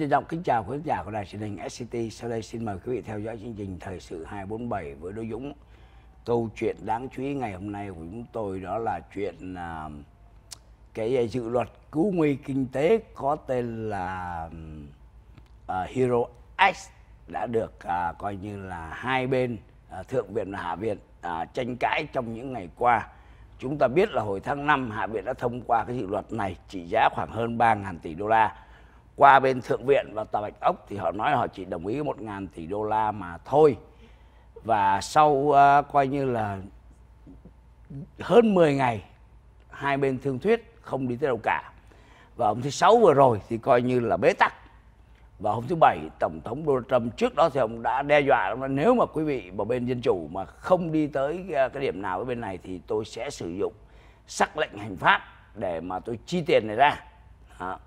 trân trọng kính chào quý khán giả của đài truyền hình SCT. Sau đây xin mời quý vị theo dõi chương trình Thời sự 247 với Đỗ Dũng. Câu chuyện đáng chú ý ngày hôm nay của chúng tôi đó là chuyện à, cái dự luật cứu nguy kinh tế có tên là à, Hero X đã được à, coi như là hai bên à, thượng viện và hạ viện à, tranh cãi trong những ngày qua. Chúng ta biết là hồi tháng 5 hạ viện đã thông qua cái dự luật này trị giá khoảng hơn 3.000 tỷ đô la qua bên thượng viện và tòa bạch ốc thì họ nói họ chỉ đồng ý một ngàn tỷ đô la mà thôi và sau uh, coi như là hơn 10 ngày hai bên thương thuyết không đi tới đâu cả và hôm thứ sáu vừa rồi thì coi như là bế tắc và hôm thứ bảy tổng thống Donald Trump trước đó thì ông đã đe dọa nếu mà quý vị và bên dân chủ mà không đi tới ờ, cái điểm nào ở bên này thì tôi sẽ sử dụng sắc lệnh hành pháp để mà tôi chi tiền này ra. Đó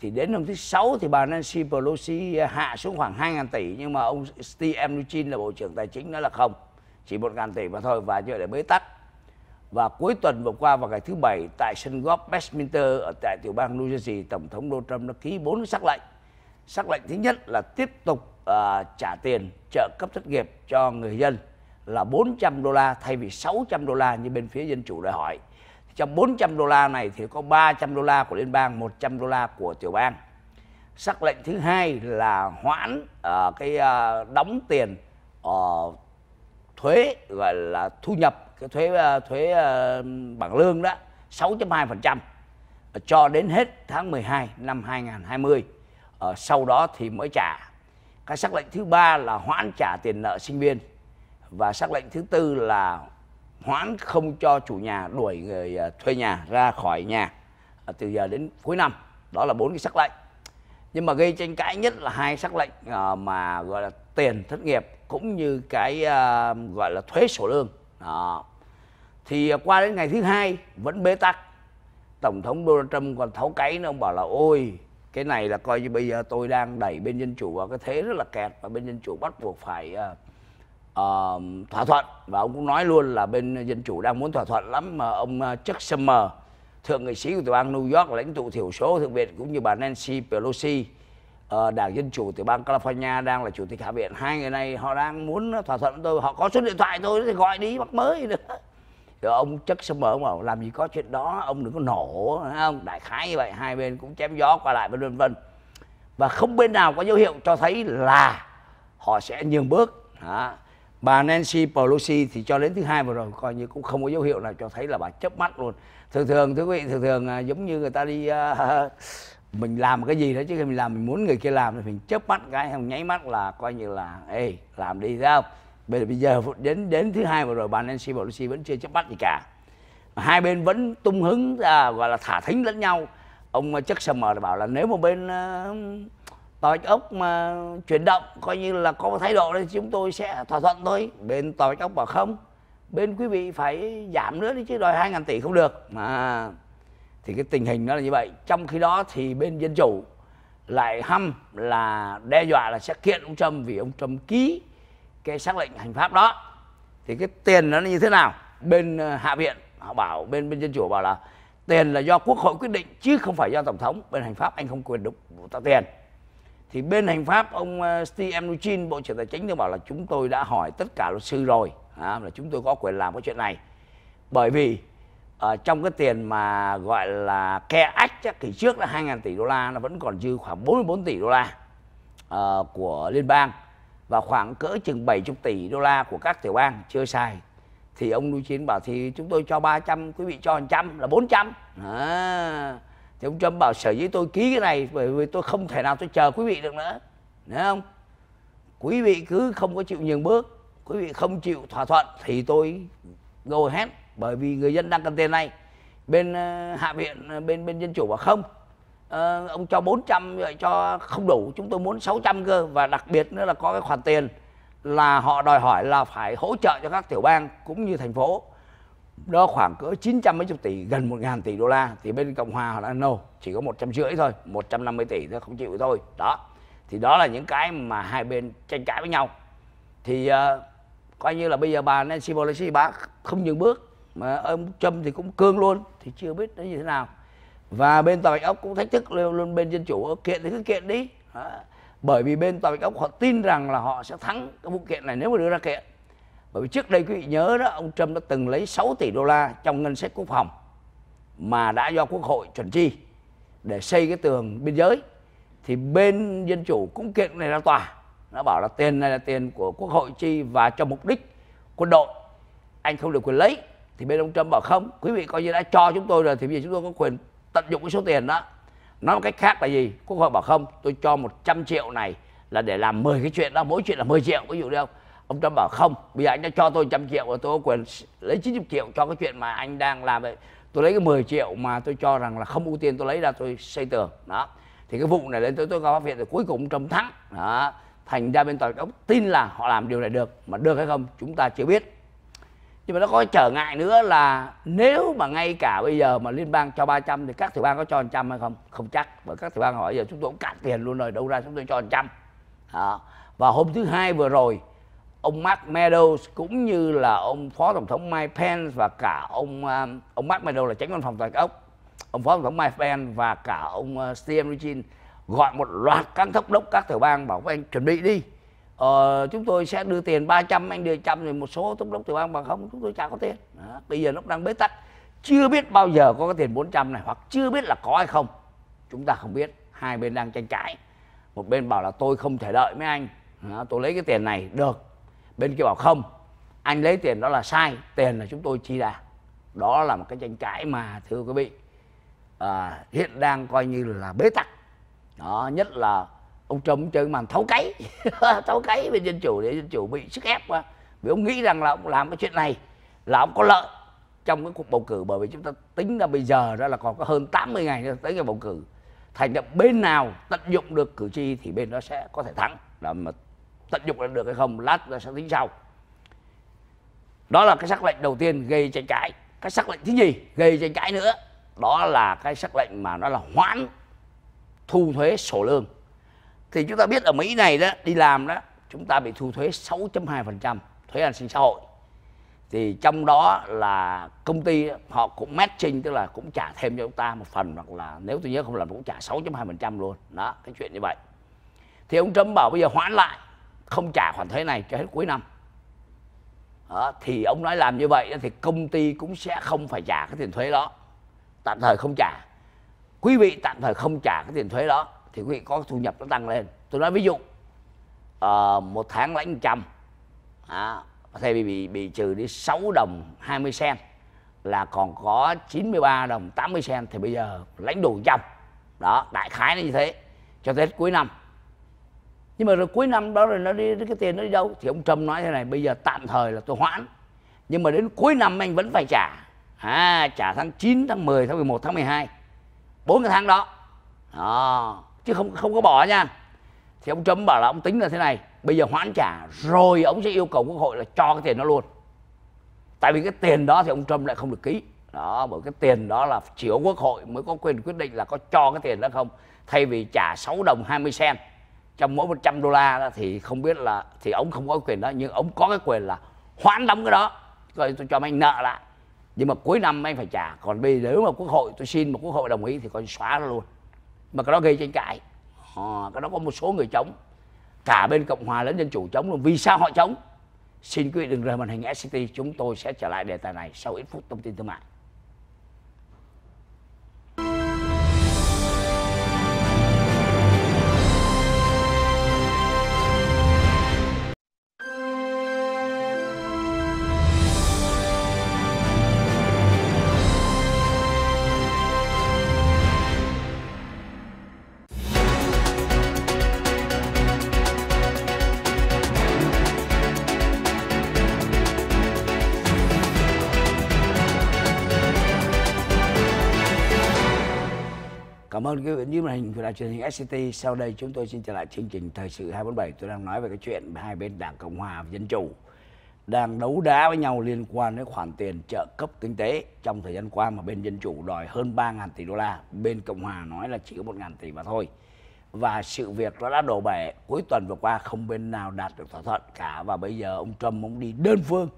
thì đến hôm thứ sáu thì bà Nancy Pelosi à, hạ xuống khoảng 2.000 tỷ nhưng mà ông Steve Mnuchin là bộ trưởng tài chính nói là không chỉ 1 ngàn tỷ mà thôi và như vậy là bế tắc và cuối tuần vừa qua vào ngày thứ bảy tại sân golf Westminster ở tại tiểu bang New Jersey tổng thống Donald Trump đã ký bốn sắc lệnh sắc lệnh thứ nhất là tiếp tục uh, trả tiền trợ cấp thất nghiệp cho người dân là 400 đô la thay vì 600 đô la như bên phía dân chủ đòi hỏi trong 400 đô la này thì có 300 đô la của liên bang 100 đô la của tiểu bang sắc lệnh thứ hai là hoãn uh, cái uh, đóng tiền uh, thuế gọi là thu nhập cái thuế uh, thuế uh, bảng lương đó 6.2% cho đến hết tháng 12 năm 2020 uh, sau đó thì mới trả cái sắc lệnh thứ ba là hoãn trả tiền nợ sinh viên và sắc lệnh thứ tư là hoãn không cho chủ nhà đuổi người à, thuê nhà ra khỏi nhà à, từ giờ đến cuối năm đó là bốn cái sắc lệnh nhưng mà gây tranh cãi nhất là hai sắc lệnh à, mà gọi là tiền thất nghiệp cũng như cái gọi là thuế sổ lương đó. thì qua đến ngày thứ hai vẫn bế tắc tổng thống donald trump còn tháo cáy nữa ông bảo là ôi cái này là coi như bây giờ tôi đang đẩy bên dân chủ vào cái thế rất là kẹt và bên dân chủ bắt buộc phải uh, uh, thỏa thuận và ông cũng nói luôn là bên dân chủ đang muốn thỏa thuận lắm mà ông ờ, Chuck Schumer thượng nghị sĩ của tiểu bang New York lãnh tụ thiểu số thượng viện cũng như bà Nancy Pelosi uh, đảng dân chủ tiểu bang California đang là chủ tịch hạ viện hai người này họ đang muốn thỏa thuận với tôi họ có số điện thoại tôi thì gọi đi bắt mới nữa rồi ông Chuck Schumer ông bảo làm gì có chuyện đó ông đừng có nổ không đại khái như vậy hai bên cũng chém gió qua lại vân vân và không bên nào có dấu hiệu cho thấy là họ sẽ nhường bước đó bà Nancy Pelosi thì cho đến thứ hai vừa rồi coi như cũng không có dấu hiệu nào cho thấy là bà chớp mắt luôn thường thường thưa quý vị thường thường à, giống như người ta đi à, mình làm cái gì đó chứ khi mình làm mình muốn người kia làm thì mình chớp mắt cái không nháy mắt là coi như là ê làm đi ra không bây giờ, bây giờ đến đến thứ hai vừa rồi bà Nancy Pelosi vẫn chưa chớp mắt gì cả hai bên vẫn tung hứng và là thả thính lẫn nhau ông chắc sầm mờ bảo là nếu một bên uh, tòa bạch ốc mà chuyển động coi như là có một thái độ thì chúng tôi sẽ thỏa thuận thôi bên tòa bạch ốc bảo không bên quý vị phải giảm nữa đi chứ đòi hai ngàn tỷ không được mà thì cái tình hình nó là như vậy trong khi đó thì bên dân chủ lại hăm là đe dọa là sẽ kiện ông Trump vì ông Trump ký cái xác lệnh hành pháp đó thì cái tiền nó như thế nào bên ờ, hạ viện họ bảo bên bên dân chủ bảo là tiền là do quốc hội quyết định chứ không phải do tổng thống bên hành pháp anh không quyền đụng tạo tiền thì bên hành pháp ông ờ, Steve Mnuchin bộ trưởng tài chính đã bảo là chúng tôi đã hỏi tất cả luật sư rồi à, là chúng tôi có quyền làm cái chuyện này bởi vì ở ờ, trong cái tiền mà gọi là ke ách thì trước là 2.000 tỷ đô la nó vẫn còn dư khoảng 44 tỷ đô la uh, của liên bang và khoảng cỡ chừng 70 tỷ đô la của các tiểu bang chưa xài thì ông Nuchin bảo thì chúng tôi cho 300 quý vị cho 100 là 400 à thì ông Trump bảo sở dĩ tôi ký cái này bởi vì tôi không thể nào tôi chờ quý vị được nữa đúng không quý vị cứ không có chịu nhường bước quý vị không chịu thỏa thuận thì tôi go ahead bởi vì người dân đang cần tiền này bên uh, hạ viện ờ, bên bên dân chủ bảo không uh, ông cho 400 vậy cho không đủ chúng tôi muốn 600 cơ và đặc biệt nữa là có cái khoản tiền là họ đòi hỏi là phải hỗ trợ cho các tiểu bang cũng như thành phố đó khoảng cỡ 900 mấy chục tỷ gần 1 ngàn tỷ đô la thì bên Cộng Hòa họ đã no chỉ có một trăm rưỡi thôi 150 tỷ thôi không chịu thôi đó thì đó là những cái mà hai bên tranh cãi với nhau thì uh, coi như là bây giờ bà Nancy Pelosi bà không nhường bước mà ông Trump thì cũng cương luôn thì chưa biết nó như thế nào và bên tòa bạch ốc cũng thách thức luôn, luôn bên dân chủ kiện thì cứ kiện đi đó. bởi vì bên tòa bạch ốc họ tin rằng là họ sẽ thắng cái vụ kiện này nếu mà đưa ra kiện bởi vì trước đây quý vị nhớ đó ông Trump đã từng lấy 6 tỷ đô la trong ngân sách quốc phòng mà đã do quốc hội chuẩn chi để xây cái tường biên giới thì bên dân chủ cũng kiện này ra tòa nó bảo là tiền này là tiền của quốc hội chi và cho mục đích quân đội anh không được quyền lấy thì bên ông Trump bảo không quý vị coi như đã cho chúng tôi rồi thì bây giờ chúng tôi có quyền tận dụng cái số tiền đó nói một cách khác là gì quốc hội bảo không tôi cho 100 triệu này là để làm 10 cái chuyện đó mỗi chuyện là 10 triệu có dụ được không ông trump bảo không bây giờ anh đã cho tôi trăm triệu và tôi có quyền lấy 90 triệu cho cái chuyện mà anh đang làm vậy tôi lấy cái 10 triệu mà tôi cho rằng là không ưu tiên tôi lấy ra tôi xây tường đó thì cái vụ này lên tới tôi có phát hiện thì cuối cùng trump thắng đó thành ra bên tòa ông tin là họ làm điều này được mà được hay không chúng ta chưa biết nhưng mà nó có trở ngại nữa là nếu mà ngay cả bây giờ mà liên bang cho 300 thì các tiểu bang có cho 100 hay không? Không chắc. bởi các tiểu bang hỏi giờ chúng tôi cũng cạn tiền luôn rồi, đâu ra chúng tôi cho 100. Đó. Và hôm thứ hai vừa rồi ông Mark Meadows cũng như là ông phó tổng thống Mike Pence và cả ông um, ông Mark Meadows là tránh văn phòng toàn ốc ông phó tổng thống Mike Pence và cả ông uh, Steve Mnuchin gọi một loạt các thống đốc các tiểu bang bảo anh chuẩn bị đi ờ, chúng tôi sẽ đưa tiền 300 anh đưa trăm rồi một số thống đốc tiểu bang bằng không chúng tôi chả có tiền Đó. bây giờ nó đang bế tắc chưa biết bao giờ có cái tiền 400 này hoặc chưa biết là có hay không chúng ta không biết hai bên đang tranh cãi một bên bảo là tôi không thể đợi mấy anh Đó, tôi lấy cái tiền này được bên kia bảo không anh lấy tiền đó là sai tiền là chúng tôi chi ra đó là một cái tranh cãi mà thưa quý vị à, hiện đang coi như là bế tắc đó nhất là ông trump chơi màn thấu cấy thấu cấy về dân chủ để dân chủ bị sức ép quá vì ông nghĩ rằng là ông làm cái chuyện này là ông có lợi trong cái cuộc bầu cử bởi vì chúng ta tính ra bây giờ đó là còn có hơn 80 ngày nữa tới ngày bầu cử thành ra bên nào tận dụng được cử tri thì bên đó sẽ có thể thắng là một tận dụng được hay không lát là sẽ tính sau đó là cái sắc lệnh đầu tiên gây tranh cãi cái sắc lệnh thứ gì gây tranh cãi nữa đó là cái sắc lệnh mà nó là hoãn thu thuế sổ lương thì chúng ta biết ở Mỹ này đó đi làm đó chúng ta bị thu thuế 6.2% thuế an sinh xã hội thì trong đó là công ty họ cũng matching tức là cũng trả thêm cho chúng ta một phần hoặc là nếu tôi nhớ không làm cũng trả 6.2% luôn đó cái chuyện như vậy thì ông Trump bảo bây giờ hoãn lại không trả khoản thuế này cho hết cuối năm đó, thì ông nói làm như vậy thì công ty cũng sẽ không phải trả cái tiền thuế đó tạm thời không trả quý vị tạm thời không trả cái tiền thuế đó thì quý vị có thu nhập nó tăng lên tôi nói ví dụ uh, một tháng lãnh trăm à, thay vì bị, bị trừ đi 6 đồng 20 sen là còn có 93 đồng 80 sen thì bây giờ lãnh đủ trăm đó đại khái là như thế cho tới cuối năm nhưng mà rồi cuối năm đó rồi nó đi cái tiền nó đi đâu thì ông trump nói thế này bây giờ tạm thời là tôi hoãn nhưng mà đến cuối năm anh vẫn phải trả à, trả tháng 9, tháng 10, tháng 11, tháng 12 bốn cái tháng đó à, chứ không không có bỏ nha thì ông trump bảo là ông tính là thế này bây giờ hoãn trả rồi ông sẽ yêu cầu quốc hội là cho cái tiền nó luôn tại vì cái tiền đó thì ông trump lại không được ký đó bởi cái tiền đó là chỉ có quốc hội mới có quyền quyết định là có cho cái tiền đó không thay vì trả 6 đồng 20 sen trong mỗi 100 đô la đó, thì không biết là thì ông không có quyền đó nhưng ông có cái quyền là hoãn đóng cái đó rồi tôi cho mấy anh nợ lại nhưng mà cuối năm anh phải trả còn bây giờ nếu mà quốc hội tôi xin mà quốc hội đồng ý thì coi xóa nó luôn mà cái đó gây tranh cãi à, cái đó có một số người chống cả bên cộng hòa lẫn dân chủ chống luôn vì sao họ chống xin quý vị đừng rời màn hình SCT chúng tôi sẽ trở lại đề tài này sau ít phút thông tin thương mại ơn quý vị như màn hình của đài truyền hình SCT. Sau đây chúng tôi xin trở lại chương trình Thời sự 247. Tôi đang nói về cái chuyện hai bên Đảng Cộng Hòa và Dân Chủ đang đấu đá với nhau liên quan đến khoản tiền trợ cấp kinh tế trong thời gian qua mà bên Dân Chủ đòi hơn 3.000 tỷ đô la, bên Cộng Hòa nói là chỉ có 1.000 tỷ mà thôi. Và sự việc đó đã đổ bể, cuối tuần vừa qua không bên nào đạt được thỏa thuận cả và bây giờ ông Trump ông đi đơn phương.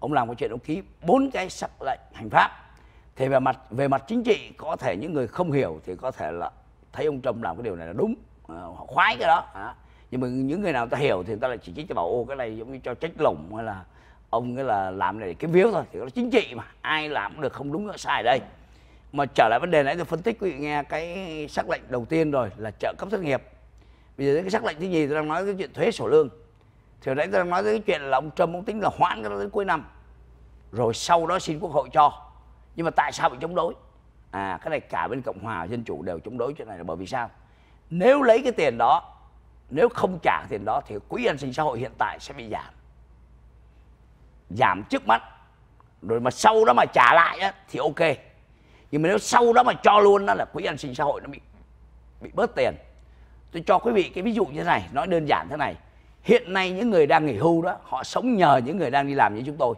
Ông làm cái chuyện ông ký bốn cái sắc lệnh hành pháp thì về mặt về mặt chính trị có thể những người không hiểu thì có thể là thấy ông Trump làm cái điều này là đúng ờ, họ khoái cái đó à. nhưng mà những người nào ta hiểu thì người ta lại chỉ trích cho bảo ô cái này giống như cho trách lủng hay là ông cái là làm này để kiếm phiếu thôi thì đó chính trị mà ai làm cũng được không đúng nữa sai đây mà trở lại vấn đề nãy tôi phân tích quý vị nghe cái sắc lệnh đầu tiên rồi là trợ cấp thất nghiệp bây giờ cái sắc lệnh thứ gì tôi đang nói cái chuyện thuế sổ lương thì hồi nãy tôi đang nói cái chuyện là ông Trump ông tính là hoãn cái đó đến cuối năm rồi sau đó xin quốc hội cho nhưng mà tại sao bị chống đối à cái này cả bên cộng hòa dân chủ đều chống đối chuyện này là bởi vì sao nếu lấy cái tiền đó nếu không trả tiền đó thì quỹ an sinh xã hội hiện tại sẽ bị giảm giảm trước mắt rồi mà sau đó mà trả lại á, thì ok nhưng mà nếu sau đó mà cho luôn đó là quỹ an sinh xã hội nó bị bị bớt tiền tôi cho quý vị cái ví dụ như thế này nói đơn giản thế này hiện nay những người đang nghỉ hưu đó họ sống nhờ những người đang đi làm như chúng tôi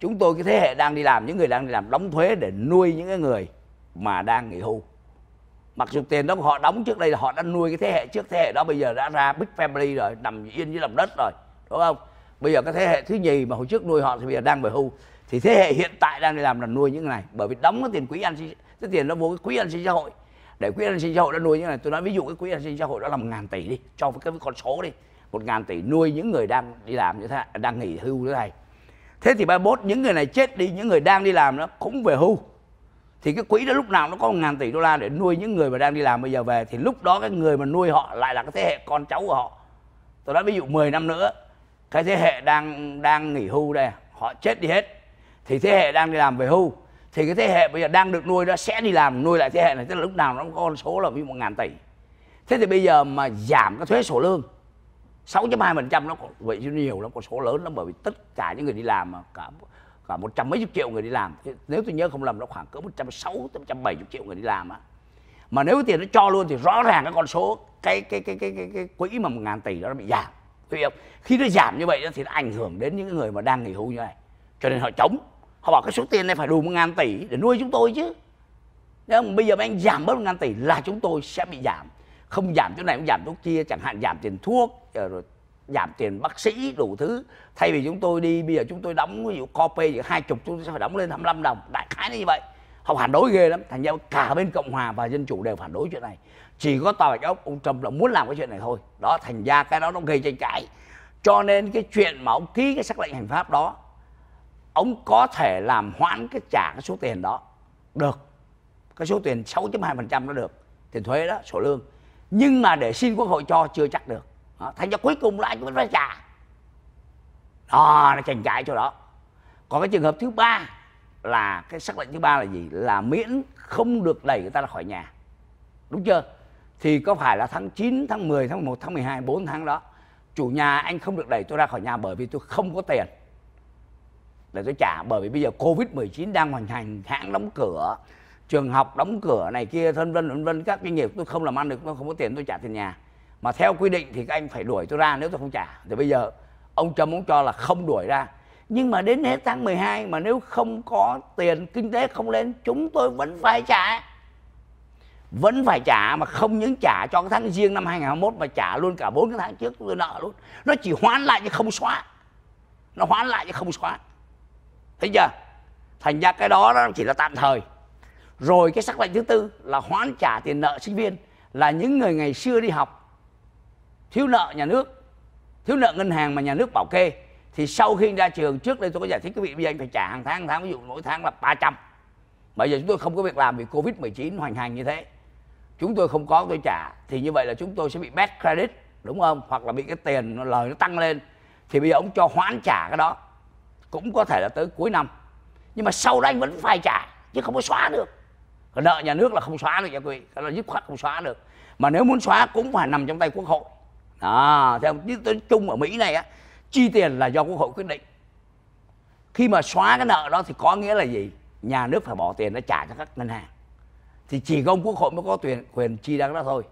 chúng tôi cái thế hệ đang đi làm những người đang đi làm đóng thuế để nuôi những cái người mà đang nghỉ hưu mặc dù tiền đó họ đóng trước đây là họ đang nuôi cái thế hệ trước thế hệ đó bây giờ đã ra big family rồi nằm yên dưới lòng đất rồi đúng không bây giờ cái thế hệ thứ nhì mà hồi trước nuôi họ thì bây giờ đang về hưu thì thế hệ hiện tại đang đi làm là nuôi những này bởi vì đóng cái tiền quỹ an sinh cái tiền nó vô cái quỹ an sinh xã hội để quỹ an sinh xã hội nó nuôi những này tôi nói ví dụ cái quỹ an sinh xã hội đó là một ngàn tỷ đi cho cái con số đi một ngàn tỷ nuôi những người đang đi làm như thế đang nghỉ hưu như thế này thế thì 31 những người này chết đi những người đang đi làm nó cũng về hưu thì cái quỹ đó lúc nào nó có ngàn tỷ đô la để nuôi những người mà đang đi làm bây giờ về thì lúc đó cái người mà nuôi họ lại là cái thế hệ con cháu của họ tôi nói ví dụ 10 năm nữa cái thế hệ đang đang nghỉ hưu đây họ chết đi hết thì thế hệ đang đi làm về hưu thì cái thế hệ bây giờ đang được nuôi đó sẽ đi làm nuôi lại thế hệ này tức là lúc nào nó có con số là ví một ngàn tỷ thế thì bây giờ mà giảm cái thuế sổ lương 6.2% nó còn vậy chứ nhiều lắm con số lớn lắm bởi vì tất cả những người đi làm mà cả cả một trăm mấy chục triệu người đi làm nếu tôi nhớ không lầm nó khoảng cỡ một trăm sáu một trăm bảy triệu người đi làm á mà nếu tiền nó cho luôn thì rõ ràng cái con số cái cái cái cái cái, cái quỹ mà một ngàn tỷ đó nó bị giảm hiểu không khi nó giảm như vậy thì nó ảnh hưởng đến những người mà đang nghỉ hưu như này cho nên họ chống họ bảo cái số tiền này phải đủ một ngàn tỷ để nuôi chúng tôi chứ nếu mà bây giờ mà anh giảm bớt một ngàn tỷ là chúng tôi sẽ bị giảm không giảm chỗ này cũng giảm chỗ kia chẳng hạn giảm tiền thuốc ờ, rồi giảm tiền bác sĩ đủ thứ thay vì chúng tôi đi bây giờ chúng tôi đóng ví dụ copy chỉ hai chục chúng tôi sẽ phải đóng lên 25 đồng đại khái như vậy họ phản đối ghê lắm thành ra cả bên cộng hòa và dân chủ đều phản đối chuyện này chỉ có tòa bạch ốc ông trump là muốn làm cái chuyện này thôi đó thành ra cái đó nó gây tranh cãi cho nên cái chuyện mà ông ký cái sắc lệnh hành pháp đó ông có thể làm hoãn cái trả cái số tiền đó được cái số tiền 6.2% nó được tiền thuế đó sổ lương nhưng mà để xin quốc hội cho chưa chắc được đó. thành ra cuối cùng là anh vẫn phải trả đó nó tranh cãi chỗ đó còn cái trường hợp thứ ba là cái xác lệnh thứ ba là gì là miễn không được đẩy người ta ra khỏi nhà đúng chưa thì có phải là tháng 9, tháng 10, tháng 11, tháng 12, 4 tháng đó chủ nhà anh không được đẩy tôi ra khỏi nhà bởi vì tôi không có tiền để tôi trả bởi vì bây giờ Covid-19 đang hoành hành hãng đóng cửa trường học đóng cửa này kia vân vân vân vân các doanh nghiệp tôi không làm ăn được tôi không có tiền tôi trả tiền nhà mà theo quy định thì các anh phải đuổi tôi ra nếu tôi không trả thì bây giờ ông Trump muốn cho là không đuổi ra nhưng mà đến hết tháng 12 mà nếu không có tiền kinh tế không lên chúng tôi vẫn phải trả vẫn phải trả mà không những trả cho cái tháng riêng năm 2021 mà trả luôn cả bốn cái tháng trước tôi nợ luôn nó chỉ hoãn lại chứ không xóa nó hoãn lại chứ không xóa thấy chưa thành ra cái đó nó chỉ là tạm thời rồi cái sắc lệnh thứ tư là hoãn trả tiền nợ sinh viên là những người ngày xưa đi học thiếu nợ nhà nước thiếu nợ ngân hàng mà nhà nước bảo kê thì sau khi ra trường trước đây tôi có giải thích quý vị bây giờ anh phải trả hàng tháng hàng tháng ví dụ mỗi tháng là 300 bây giờ chúng tôi không có việc làm vì covid 19 hoành hành như thế chúng tôi không có tôi trả thì như vậy là chúng tôi sẽ bị bad credit đúng không hoặc là bị cái tiền nó lời nó tăng lên thì bây giờ ông cho hoãn trả cái đó cũng có thể là tới cuối năm nhưng mà sau đó anh vẫn phải trả chứ không có xóa được còn nợ nhà nước là không xóa được nha quý vị là dứt khoát không xóa được mà nếu muốn xóa cũng phải nằm trong tay quốc hội đó theo nói chung ở mỹ này á chi tiền là do quốc hội quyết định khi mà xóa cái nợ đó thì có nghĩa là gì nhà nước phải bỏ tiền để trả cho các ngân hàng thì chỉ có ông quốc hội mới có quyền quyền chi đáng đó thôi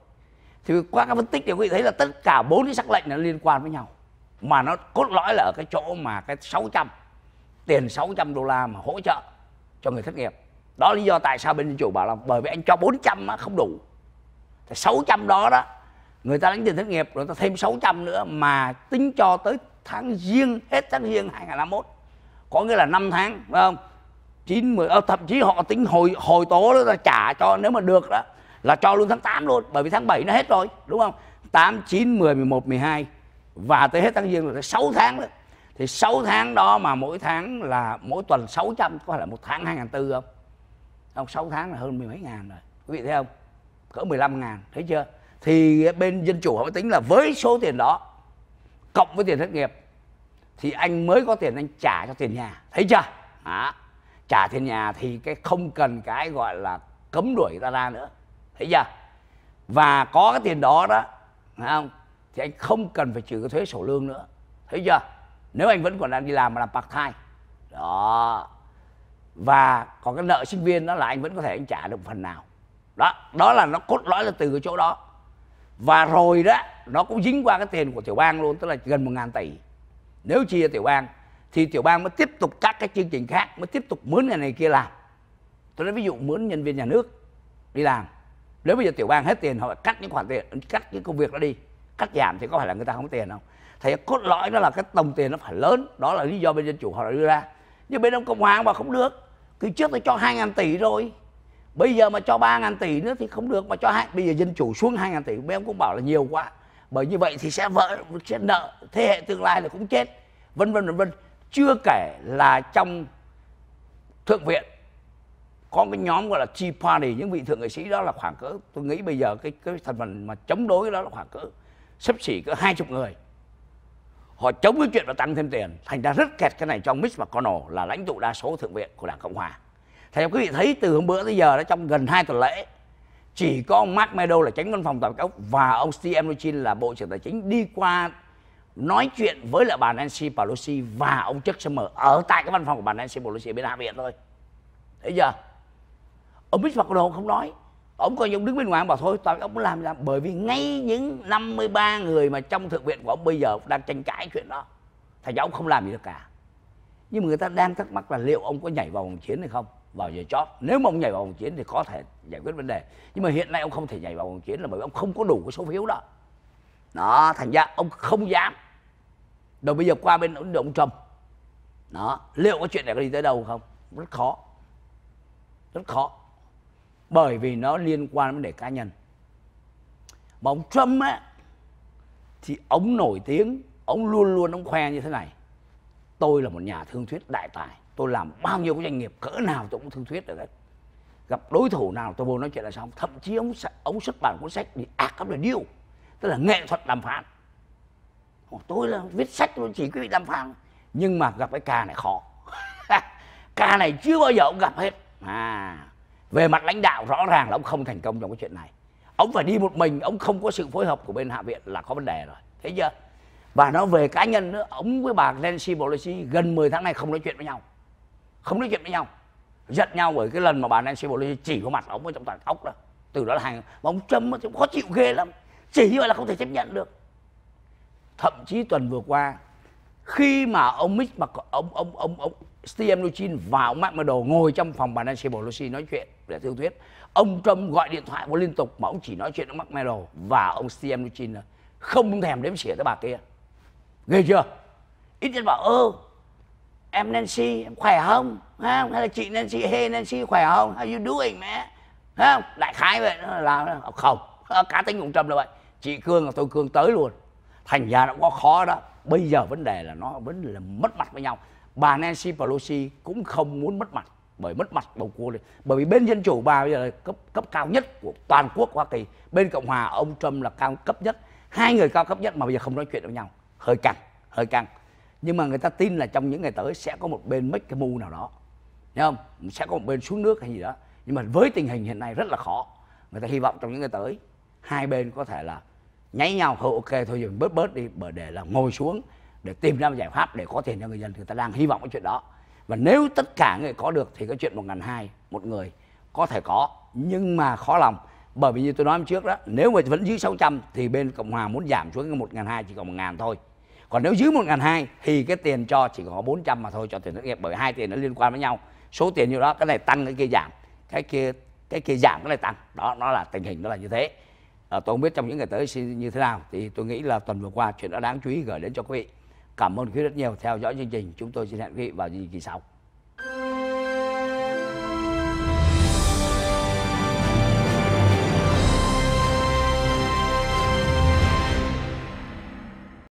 thì qua các phân tích thì quý vị thấy là tất cả bốn cái sắc lệnh là liên quan với nhau mà nó cốt lõi là ở cái chỗ mà cái 600 tiền 600 đô la mà hỗ trợ cho người thất nghiệp đó lý do tại sao bên chùa bảo là bởi vì anh cho 400 á không đủ thì 600 đó đó người ta đánh tiền thất nghiệp rồi ta thêm 600 nữa mà tính cho tới tháng giêng hết tháng giêng 2021 có nghĩa là 5 tháng phải không 9 10 ờ, thậm chí họ tính hồi hồi tố đó là trả cho nếu mà được đó là cho luôn tháng 8 luôn bởi vì tháng 7 nó hết rồi đúng không 8 9 10 11 12 và tới hết tháng giêng là tới 6 tháng đấy thì 6 tháng đó mà mỗi tháng là mỗi tuần 600 có phải là một tháng 2 tư không Ông 6 tháng là hơn mười mấy ngàn rồi. Quý vị thấy không? Cỡ 15 ngàn, thấy chưa? Thì bên dân chủ họ mới tính là với số tiền đó cộng với tiền thất nghiệp thì anh mới có tiền anh trả cho tiền nhà, thấy chưa? Đó. Trả tiền nhà thì cái không cần cái gọi là cấm đuổi người ta ra nữa. Thấy chưa? Và có cái tiền đó đó, không? Thì anh không cần phải trừ cái thuế sổ lương nữa. Thấy chưa? Nếu anh vẫn còn đang đi làm mà làm part time. Đó và còn cái nợ sinh viên đó là anh vẫn có thể anh trả được phần nào đó đó là nó cốt lõi là từ cái chỗ đó và rồi đó nó cũng dính qua cái tiền của tiểu bang luôn tức là gần một ngàn tỷ nếu chia tiểu bang thì tiểu bang mới tiếp tục các cái chương trình khác mới tiếp tục mướn ngày này kia làm tôi nói ví dụ mướn nhân viên nhà nước đi làm nếu bây giờ tiểu bang hết tiền họ cắt những khoản tiền cắt những công việc đó đi cắt giảm thì có phải là người ta không có tiền không thì cốt lõi đó là cái tổng tiền nó phải lớn đó là lý do bên dân chủ họ đã đưa ra nhưng bên ông cộng hòa mà không được thì trước tôi cho 2 ngàn tỷ rồi Bây giờ mà cho 3 ngàn tỷ nữa thì không được Mà cho hai bây giờ dân chủ xuống 2 ngàn tỷ Mấy ông cũng bảo là nhiều quá Bởi như vậy thì sẽ vỡ, sẽ nợ Thế hệ tương lai là cũng chết Vân vân vân vân Chưa kể là trong Thượng viện có cái nhóm gọi là Tea Party những vị thượng nghị sĩ đó là khoảng cỡ tôi nghĩ bây giờ cái cái thành phần mà chống đối đó là khoảng cỡ sấp xỉ cỡ hai chục người họ chống cái chuyện là tăng thêm tiền thành ra rất kẹt cái này trong Mitch McConnell là lãnh tụ đa số thượng viện của đảng cộng hòa thì quý vị thấy từ hôm bữa tới giờ đó trong gần hai tuần lễ chỉ có ông Mark Meadow là tránh văn phòng tổng thống và ông Steve Mnuchin là bộ trưởng tài chính đi qua nói chuyện với lại bà Nancy Pelosi và ông Chuck Schumer ở tại cái văn phòng của bà Nancy Pelosi bên Hạ viện thôi. Thấy giờ Ông Mitch McConnell không nói, ông coi như đứng bên ngoài bảo thôi tao ổng làm làm bởi vì ngay những 53 người mà trong thượng viện của ông bây giờ đang tranh cãi chuyện đó thầy giáo ông không làm gì được cả nhưng mà người ta đang thắc mắc là liệu ông có nhảy vào vòng chiến hay không vào giờ chót nếu mà ông nhảy vào vòng chiến thì có thể giải quyết vấn đề nhưng mà hiện nay ông không thể nhảy vào vòng chiến là bởi vì ông không có đủ cái số phiếu đó đó thành ra ông không dám rồi bây giờ qua bên ông, ông trump đó liệu có chuyện này có đi tới đâu không rất khó rất khó bởi vì nó liên quan đến đề cá nhân mà ông trump á thì ông nổi tiếng ông luôn luôn ông khoe như thế này tôi là một nhà thương thuyết đại tài tôi làm bao nhiêu cái doanh nghiệp cỡ nào tôi cũng thương thuyết được hết gặp đối thủ nào tôi vô nói chuyện là xong thậm chí ông ông xuất bản cuốn sách thì ác lắm là điêu tức là nghệ thuật đàm phán tôi là viết sách tôi chỉ quý vị đàm phán nhưng mà gặp cái ca này khó ca này chưa bao giờ ông gặp hết à về mặt lãnh đạo rõ ràng là ông không thành công trong cái chuyện này ông phải đi một mình ông không có sự phối hợp của bên hạ viện là có vấn đề rồi thế chưa và nó về cá nhân nữa ông với bà Nancy Pelosi gần 10 tháng nay không nói chuyện với nhau không nói chuyện với nhau giận nhau bởi cái lần mà bà Nancy Pelosi chỉ có mặt ông ở trong toàn ốc đó từ đó là hàng mà ông châm nó khó chịu ghê lắm chỉ như vậy là không thể chấp nhận được thậm chí tuần vừa qua khi mà ông Mitch mà ông ông ông ông Steve Mnuchin và ông McMurdo ngồi trong phòng bà Nancy Pelosi nói chuyện để thương thuyết ông Trump gọi điện thoại vô liên tục mà ông chỉ nói chuyện ông McMurdo và ông Steve Mnuchin không thèm đếm xỉa tới bà kia ghê chưa ít nhất bảo ơ em Nancy em khỏe không ha hay là chị Nancy hey Nancy khỏe không how you doing mẹ ha đại khái vậy là không cá tính cũng Trump là vậy chị Cương là tôi Cương tới luôn thành ra nó có khó đó bây giờ vấn đề là nó vẫn là mất mặt với nhau bà Nancy Pelosi cũng không muốn mất mặt bởi mất mặt bầu cua đi bởi vì bên dân chủ bà bây giờ là cấp cấp cao nhất của toàn quốc Hoa Kỳ bên Cộng hòa ông Trump là cao cấp nhất hai người cao cấp nhất mà bây giờ không nói chuyện với nhau hơi căng hơi căng nhưng mà người ta tin là trong những ngày tới sẽ có một bên make cái move nào đó Thấy không sẽ có một bên xuống nước hay gì đó nhưng mà với tình hình hiện nay rất là khó người ta hy vọng trong những ngày tới hai bên có thể là nháy nhau thôi ok thôi dừng bớt bớt đi bởi để là ngồi xuống để tìm ra một giải pháp để có tiền cho người dân người ta đang hy vọng cái chuyện đó và nếu tất cả người có được thì cái chuyện một ngàn hai một người có thể có nhưng mà khó lòng bởi vì như tôi nói trước đó nếu mà vẫn dưới 600 thì bên cộng hòa muốn giảm xuống một ngàn hai chỉ còn một ngàn thôi còn nếu dưới một ngàn hai thì cái tiền cho chỉ có 400 mà thôi cho tiền thất nghiệp bởi hai tiền nó liên quan với nhau số tiền như đó cái này tăng cái kia giảm cái kia cái kia giảm cái này tăng đó nó là tình hình nó là như thế à, tôi không biết trong những ngày tới sẽ như thế nào thì tôi nghĩ là tuần vừa qua chuyện đã đáng chú ý gửi đến cho quý vị cảm ơn quý vị rất nhiều theo dõi chương trình chúng tôi xin hẹn quý vị vào những kỳ sau